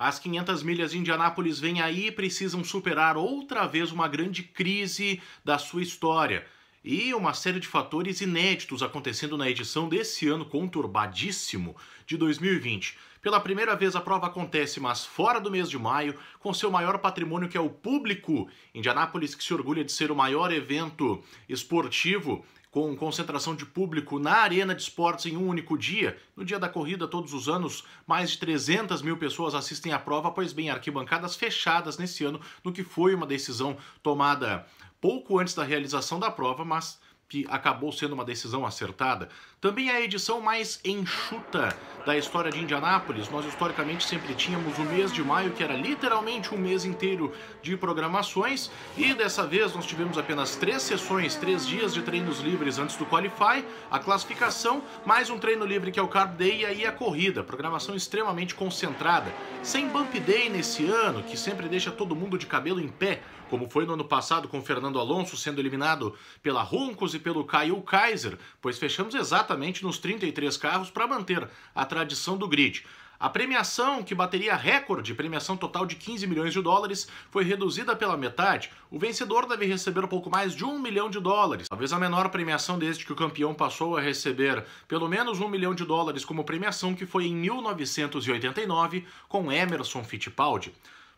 As 500 milhas de Indianápolis vêm aí e precisam superar outra vez uma grande crise da sua história. E uma série de fatores inéditos acontecendo na edição desse ano conturbadíssimo de 2020. Pela primeira vez a prova acontece, mas fora do mês de maio, com seu maior patrimônio que é o público. Indianápolis, que se orgulha de ser o maior evento esportivo com concentração de público na Arena de Esportes em um único dia. No dia da corrida, todos os anos, mais de 300 mil pessoas assistem à prova, pois bem, arquibancadas fechadas nesse ano, no que foi uma decisão tomada pouco antes da realização da prova, mas que acabou sendo uma decisão acertada. Também é a edição mais enxuta da história de Indianápolis. Nós historicamente sempre tínhamos o mês de maio, que era literalmente um mês inteiro de programações, e dessa vez nós tivemos apenas três sessões, três dias de treinos livres antes do Qualify, a classificação, mais um treino livre que é o Carb Day e aí a corrida. Programação extremamente concentrada. Sem Bump Day nesse ano, que sempre deixa todo mundo de cabelo em pé, como foi no ano passado com Fernando Alonso sendo eliminado pela Roncos e pelo Caio Kaiser, pois fechamos exatamente exatamente nos 33 carros para manter a tradição do grid. A premiação, que bateria recorde, premiação total de 15 milhões de dólares, foi reduzida pela metade. O vencedor deve receber um pouco mais de um milhão de dólares. Talvez a menor premiação desde que o campeão passou a receber pelo menos um milhão de dólares como premiação, que foi em 1989, com Emerson Fittipaldi.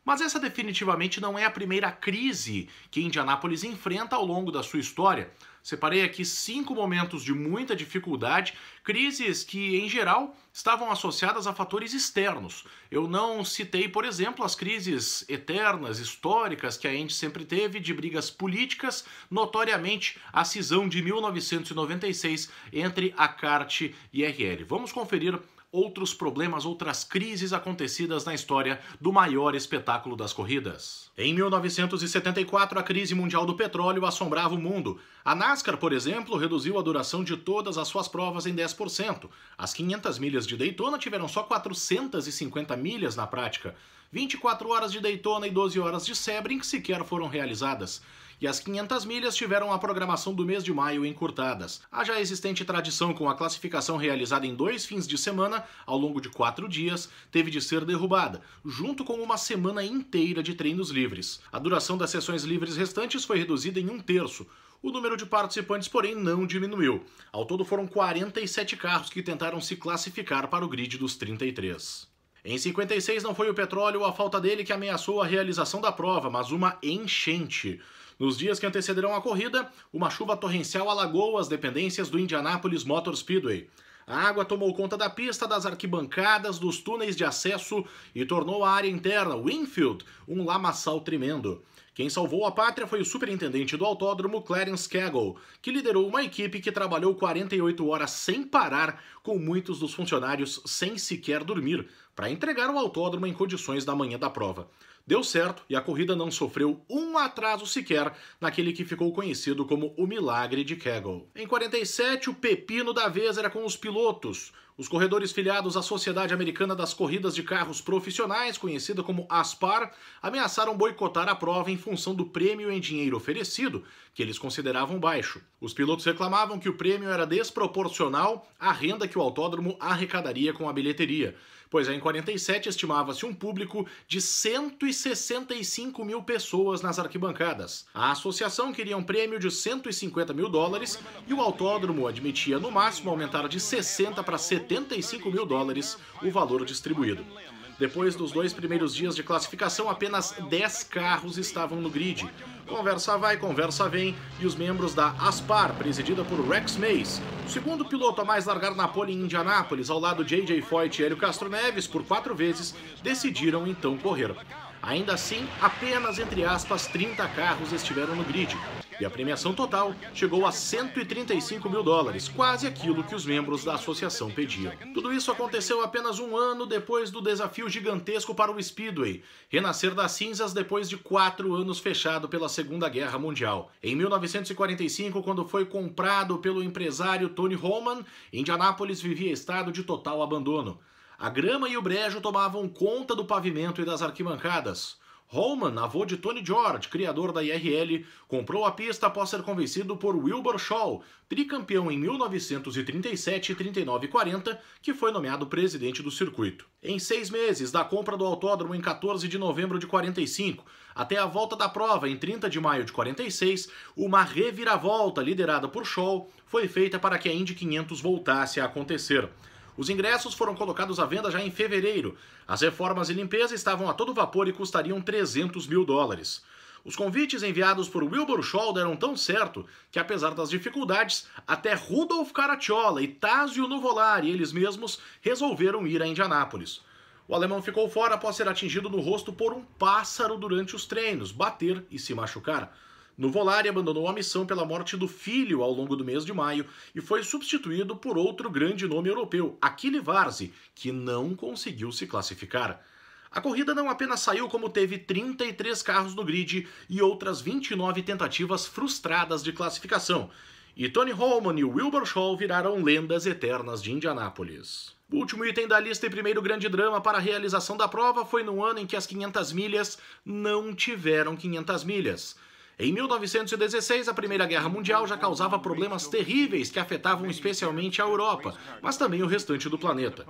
Mas essa definitivamente não é a primeira crise que Indianápolis enfrenta ao longo da sua história. Separei aqui cinco momentos de muita dificuldade, crises que, em geral, estavam associadas a fatores externos. Eu não citei, por exemplo, as crises eternas, históricas, que a Indy sempre teve de brigas políticas, notoriamente a cisão de 1996 entre a CART e a RL. Vamos conferir outros problemas, outras crises acontecidas na história do maior espetáculo das corridas. Em 1974, a crise mundial do petróleo assombrava o mundo. A NASCAR, por exemplo, reduziu a duração de todas as suas provas em 10%. As 500 milhas de Daytona tiveram só 450 milhas na prática. 24 horas de Daytona e 12 horas de Sebring sequer foram realizadas e as 500 milhas tiveram a programação do mês de maio encurtadas. A já existente tradição com a classificação realizada em dois fins de semana, ao longo de quatro dias, teve de ser derrubada, junto com uma semana inteira de treinos livres. A duração das sessões livres restantes foi reduzida em um terço, o número de participantes, porém, não diminuiu. Ao todo, foram 47 carros que tentaram se classificar para o grid dos 33. Em 56 não foi o petróleo ou a falta dele que ameaçou a realização da prova, mas uma enchente. Nos dias que antecederão a corrida, uma chuva torrencial alagou as dependências do Indianapolis Motor Speedway. A água tomou conta da pista, das arquibancadas, dos túneis de acesso e tornou a área interna, Winfield, um lamaçal tremendo. Quem salvou a pátria foi o superintendente do autódromo, Clarence Cagle, que liderou uma equipe que trabalhou 48 horas sem parar, com muitos dos funcionários sem sequer dormir, para entregar o autódromo em condições da manhã da prova. Deu certo e a corrida não sofreu um atraso sequer naquele que ficou conhecido como o milagre de Kegel. Em 47, o pepino da vez era com os pilotos. Os corredores filiados à Sociedade Americana das Corridas de Carros Profissionais, conhecida como ASPAR, ameaçaram boicotar a prova em função do prêmio em dinheiro oferecido, que eles consideravam baixo. Os pilotos reclamavam que o prêmio era desproporcional à renda que o autódromo arrecadaria com a bilheteria, pois em 47 estimava-se um público de 150 65 mil pessoas nas arquibancadas. A associação queria um prêmio de 150 mil dólares e o autódromo admitia no máximo aumentar de 60 para 75 mil dólares o valor distribuído. Depois dos dois primeiros dias de classificação, apenas 10 carros estavam no grid. Conversa vai, conversa vem, e os membros da Aspar, presidida por Rex Mays, segundo piloto a mais largar na pole em Indianápolis, ao lado de AJ Foyt e Hélio Castro Neves, por quatro vezes, decidiram então correr. Ainda assim, apenas entre aspas 30 carros estiveram no grid. E a premiação total chegou a 135 mil dólares, quase aquilo que os membros da associação pediam. Tudo isso aconteceu apenas um ano depois do desafio gigantesco para o Speedway, renascer das cinzas depois de quatro anos fechado pela Segunda Guerra Mundial. Em 1945, quando foi comprado pelo empresário Tony Holman, Indianápolis vivia estado de total abandono. A grama e o brejo tomavam conta do pavimento e das arquibancadas. Holman, avô de Tony George, criador da IRL, comprou a pista após ser convencido por Wilbur Shaw, tricampeão em 1937 39 e 40, que foi nomeado presidente do circuito. Em seis meses, da compra do autódromo em 14 de novembro de 45 até a volta da prova em 30 de maio de 46, uma reviravolta liderada por Shaw foi feita para que a Indy 500 voltasse a acontecer. Os ingressos foram colocados à venda já em fevereiro. As reformas e limpeza estavam a todo vapor e custariam 300 mil dólares. Os convites enviados por Wilbur Scholl deram tão certo que, apesar das dificuldades, até Rudolf Caracciola e Tazio Nuvolari, eles mesmos, resolveram ir a Indianápolis. O alemão ficou fora após ser atingido no rosto por um pássaro durante os treinos, bater e se machucar. No Volare abandonou a missão pela morte do filho ao longo do mês de maio e foi substituído por outro grande nome europeu, Achille Varzi, que não conseguiu se classificar. A corrida não apenas saiu, como teve 33 carros no grid e outras 29 tentativas frustradas de classificação. E Tony Holman e Wilbur Shaw viraram lendas eternas de Indianápolis. O último item da lista e primeiro grande drama para a realização da prova foi no ano em que as 500 milhas não tiveram 500 milhas. Em 1916, a Primeira Guerra Mundial já causava problemas terríveis que afetavam especialmente a Europa, mas também o restante do planeta.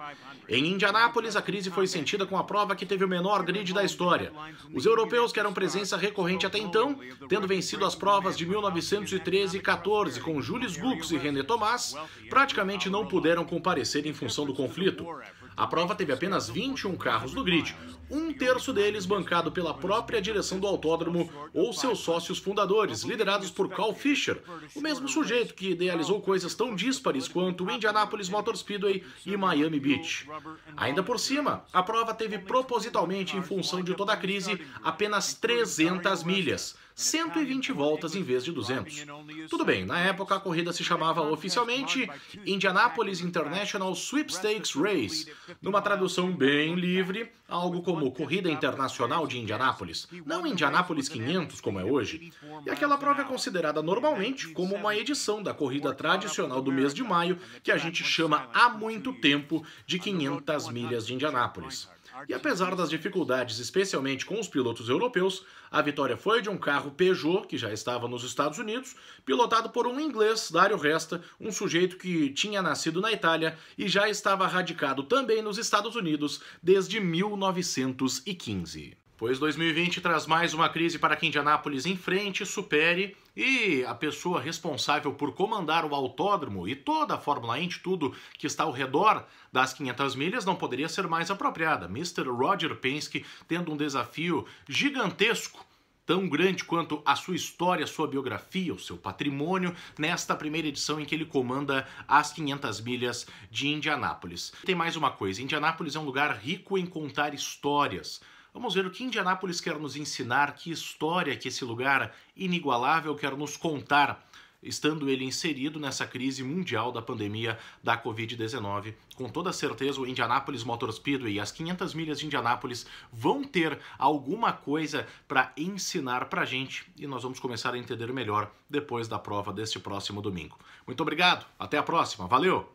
Em Indianápolis, a crise foi sentida com a prova que teve o menor grid da história. Os europeus, que eram presença recorrente até então, tendo vencido as provas de 1913 e 14 com Jules Gux e René Thomas, praticamente não puderam comparecer em função do conflito. A prova teve apenas 21 carros do grid, um terço deles bancado pela própria direção do autódromo ou seus sócios fundadores, liderados por Carl Fischer, o mesmo sujeito que idealizou coisas tão díspares quanto o Indianapolis Motor Speedway e Miami Beach. Ainda por cima, a prova teve propositalmente, em função de toda a crise, apenas 300 milhas 120 voltas em vez de 200. Tudo bem, na época a corrida se chamava oficialmente Indianapolis International Sweepstakes Race, numa tradução bem livre, algo como Corrida Internacional de Indianápolis, não Indianápolis 500 como é hoje. E aquela prova é considerada normalmente como uma edição da corrida tradicional do mês de maio, que a gente chama há muito tempo de 500 milhas de Indianápolis. E apesar das dificuldades, especialmente com os pilotos europeus, a vitória foi de um carro Peugeot, que já estava nos Estados Unidos, pilotado por um inglês, Dario Resta, um sujeito que tinha nascido na Itália e já estava radicado também nos Estados Unidos desde 1915. Pois 2020 traz mais uma crise para que Indianápolis enfrente, supere e a pessoa responsável por comandar o autódromo e toda a Fórmula Indy, tudo que está ao redor das 500 milhas, não poderia ser mais apropriada. Mr. Roger Penske tendo um desafio gigantesco tão grande quanto a sua história, sua biografia, o seu patrimônio, nesta primeira edição em que ele comanda as 500 milhas de Indianápolis. Tem mais uma coisa: Indianápolis é um lugar rico em contar histórias. Vamos ver o que Indianápolis quer nos ensinar, que história que esse lugar inigualável quer nos contar, estando ele inserido nessa crise mundial da pandemia da Covid-19. Com toda certeza, o Indianapolis Motor Speedway e as 500 milhas de Indianápolis vão ter alguma coisa para ensinar para a gente e nós vamos começar a entender melhor depois da prova deste próximo domingo. Muito obrigado, até a próxima, valeu!